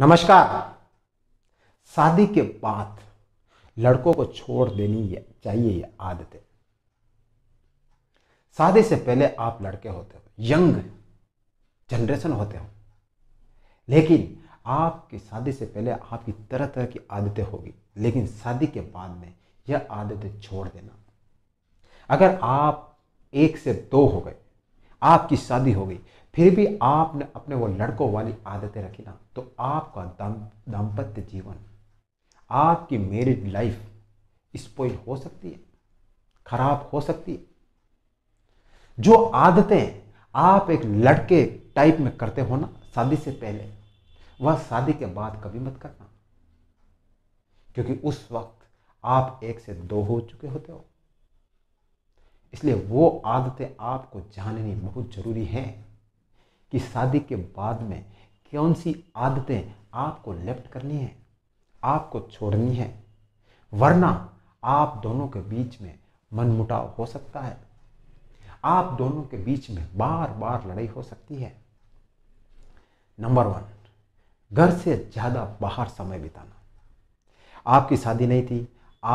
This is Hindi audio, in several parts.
नमस्कार शादी के बाद लड़कों को छोड़ देनी चाहिए ये आदतें शादी से पहले आप लड़के होते हो यंग जनरेशन होते हो लेकिन आपकी शादी से पहले आपकी तरह तरह की आदतें होगी लेकिन शादी के बाद में यह आदतें छोड़ देना अगर आप एक से दो हो गए आपकी शादी हो गई फिर भी आपने अपने वो लड़कों वाली आदतें रखी ना तो आपका दाम्पत्य जीवन आपकी मेरिड लाइफ स्पॉइल हो सकती है खराब हो सकती है जो आदतें आप एक लड़के टाइप में करते हो ना शादी से पहले वह शादी के बाद कभी मत करना क्योंकि उस वक्त आप एक से दो हो चुके होते हो इसलिए वो आदतें आपको जाननी बहुत जरूरी हैं कि शादी के बाद में कौन सी आदतें आपको लेफ्ट करनी है आपको छोड़नी है वरना आप दोनों के बीच में मनमुटाव हो सकता है आप दोनों के बीच में बार बार लड़ाई हो सकती है नंबर वन घर से ज़्यादा बाहर समय बिताना आपकी शादी नहीं थी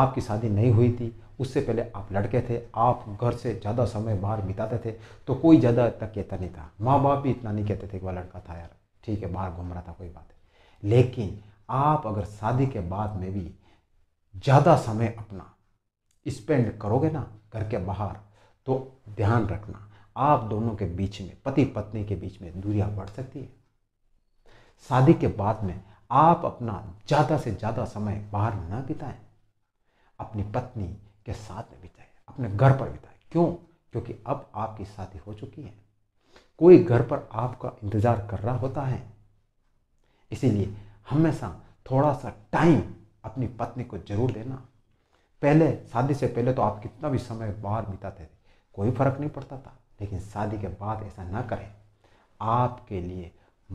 आपकी शादी नहीं हुई थी उससे पहले आप लड़के थे आप घर से ज़्यादा समय बाहर बिताते थे तो कोई ज़्यादा तक कहता नहीं था माँ बाप भी इतना नहीं कहते थे कि वह लड़का था यार ठीक है बाहर घूम रहा था कोई बात लेकिन आप अगर शादी के बाद में भी ज़्यादा समय अपना स्पेंड करोगे ना घर के बाहर तो ध्यान रखना आप दोनों के बीच में पति पत्नी के बीच में दूरियां बढ़ सकती है शादी के बाद में आप अपना ज़्यादा से ज़्यादा समय बाहर ना बिताएं अपनी पत्नी के साथ में बिताए अपने घर पर बिताए क्यों क्योंकि अब आपकी शादी हो चुकी है कोई घर पर आपका इंतज़ार कर रहा होता है इसीलिए हमेशा थोड़ा सा टाइम अपनी पत्नी को जरूर देना पहले शादी से पहले तो आप कितना भी समय बाहर बिताते थे कोई फर्क नहीं पड़ता था लेकिन शादी के बाद ऐसा ना करें आपके लिए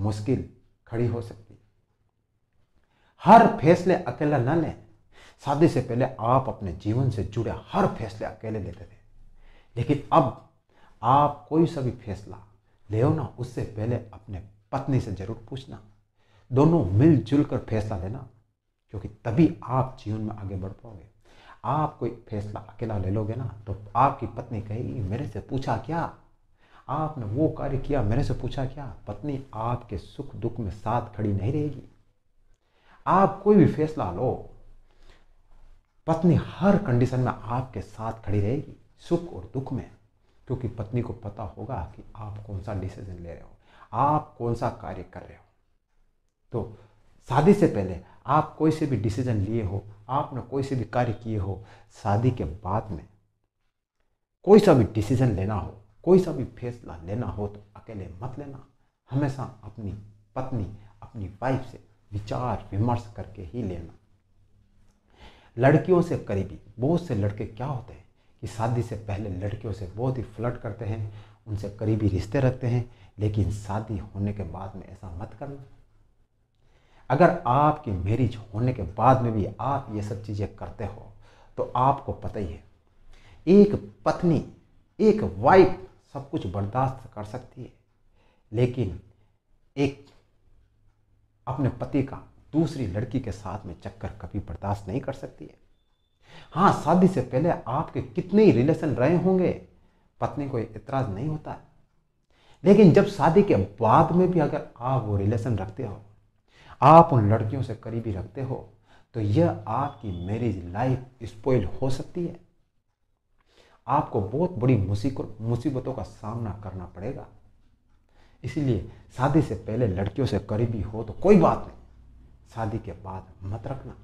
मुश्किल खड़ी हो सकती है हर फैसले अकेला ना लें शादी से पहले आप अपने जीवन से जुड़े हर फैसले अकेले लेते थे लेकिन अब आप कोई सा भी फैसला ले हो ना उससे पहले अपने पत्नी से जरूर पूछना दोनों मिलजुल कर फैसला लेना क्योंकि तभी आप जीवन में आगे बढ़ पाओगे आप कोई फैसला अकेला ले लोगे ना तो आपकी पत्नी कहेगी मेरे से पूछा क्या आपने वो कार्य किया मेरे से पूछा क्या पत्नी आपके सुख दुख में साथ खड़ी नहीं रहेगी आप कोई भी फैसला लो पत्नी हर कंडीशन में आपके साथ खड़ी रहेगी सुख और दुख में क्योंकि पत्नी को पता होगा कि आप कौन सा डिसीजन ले रहे हो आप कौन सा कार्य कर रहे हो तो शादी से पहले आप कोई से भी डिसीजन लिए हो आपने कोई से भी कार्य किए हो शादी के बाद में कोई सा भी डिसीजन लेना हो कोई सा भी फैसला लेना हो तो अकेले मत लेना हमेशा अपनी पत्नी अपनी वाइफ से विचार विमर्श करके ही लेना लड़कियों से करीबी बहुत से लड़के क्या होते हैं कि शादी से पहले लड़कियों से बहुत ही फ्लर्ट करते हैं उनसे करीबी रिश्ते रखते हैं लेकिन शादी होने के बाद में ऐसा मत करना अगर आपकी मैरिज होने के बाद में भी आप ये सब चीज़ें करते हो तो आपको पता ही है एक पत्नी एक वाइफ सब कुछ बर्दाश्त कर सकती है लेकिन एक अपने पति का दूसरी लड़की के साथ में चक्कर कभी बर्दाश्त नहीं कर सकती है हाँ शादी से पहले आपके कितने ही रिलेशन रहे होंगे पत्नी को इतराज नहीं होता है लेकिन जब शादी के बाद में भी अगर आप वो रिलेशन रखते हो आप उन लड़कियों से करीबी रखते हो तो यह आपकी मैरिज लाइफ स्पॉइल हो सकती है आपको बहुत बड़ी मुसीबतों का सामना करना पड़ेगा इसीलिए शादी से पहले लड़कियों से करीबी हो तो कोई बात नहीं शादी के बाद मत रखना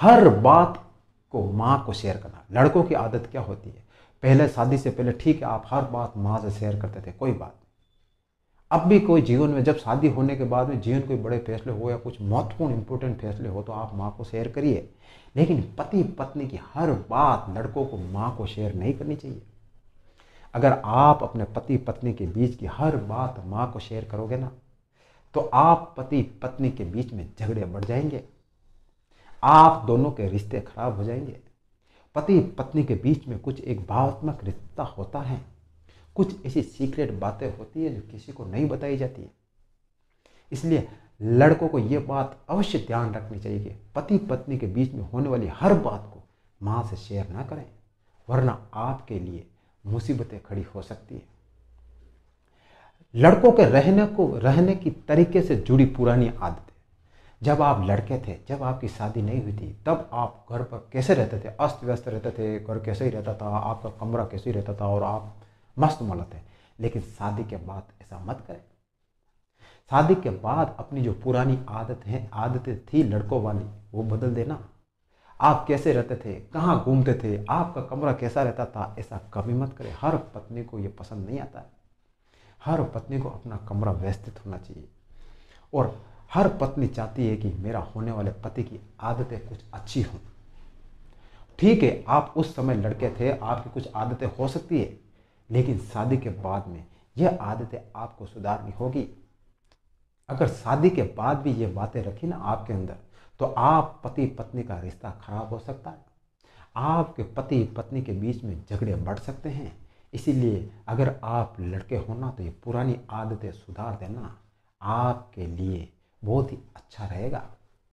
हर बात को माँ को शेयर करना लड़कों की आदत क्या होती है पहले शादी से पहले ठीक है आप हर बात माँ से शेयर करते थे कोई बात नहीं अब भी कोई जीवन में जब शादी होने के बाद में जीवन कोई बड़े फैसले हो या कुछ महत्वपूर्ण इंपॉर्टेंट फैसले हो तो आप माँ को शेयर करिए लेकिन पति पत्नी की हर बात लड़कों को माँ को शेयर नहीं करनी चाहिए अगर आप अपने पति पत्नी के बीच की हर बात माँ को शेयर करोगे ना तो आप पति पत्नी के बीच में झगड़े बढ़ जाएंगे आप दोनों के रिश्ते खराब हो जाएंगे पति पत्नी के बीच में कुछ एक भावात्मक रिश्ता होता है कुछ ऐसी सीक्रेट बातें होती है जो किसी को नहीं बताई जाती है इसलिए लड़कों को ये बात अवश्य ध्यान रखनी चाहिए कि पति पत्नी के बीच में होने वाली हर बात को माँ से शेयर ना करें वरना आपके लिए मुसीबतें खड़ी हो सकती हैं लड़कों के रहने को रहने की तरीके से जुड़ी पुरानी आदतें जब आप लड़के थे जब आपकी शादी नहीं हुई थी तब आप घर पर कैसे रहते थे अस्त व्यस्त रहते थे घर कैसे ही रहता था आपका कमरा कैसे ही रहता था और आप मस्त मल थे लेकिन शादी के बाद ऐसा मत करें शादी के बाद अपनी जो पुरानी आदत है आदतें थी लड़कों वाली वो बदल देना आप कैसे रहते थे कहाँ घूमते थे आपका कमरा कैसा रहता था ऐसा कभी मत करें हर पत्नी को ये पसंद नहीं आता है हर पत्नी को अपना कमरा व्यवस्थित होना चाहिए और हर पत्नी चाहती है कि मेरा होने वाले पति की आदतें कुछ अच्छी हों ठीक है आप उस समय लड़के थे आपकी कुछ आदतें हो सकती है लेकिन शादी के बाद में यह आदतें आपको सुधारनी होगी अगर शादी के बाद भी ये बातें रखी ना आपके अंदर तो आप पति पत्नी का रिश्ता खराब हो सकता है आपके पति पत्नी के बीच में झगड़े बढ़ सकते हैं इसीलिए अगर आप लड़के हो ना तो ये पुरानी आदतें सुधार देना आपके लिए बहुत ही अच्छा रहेगा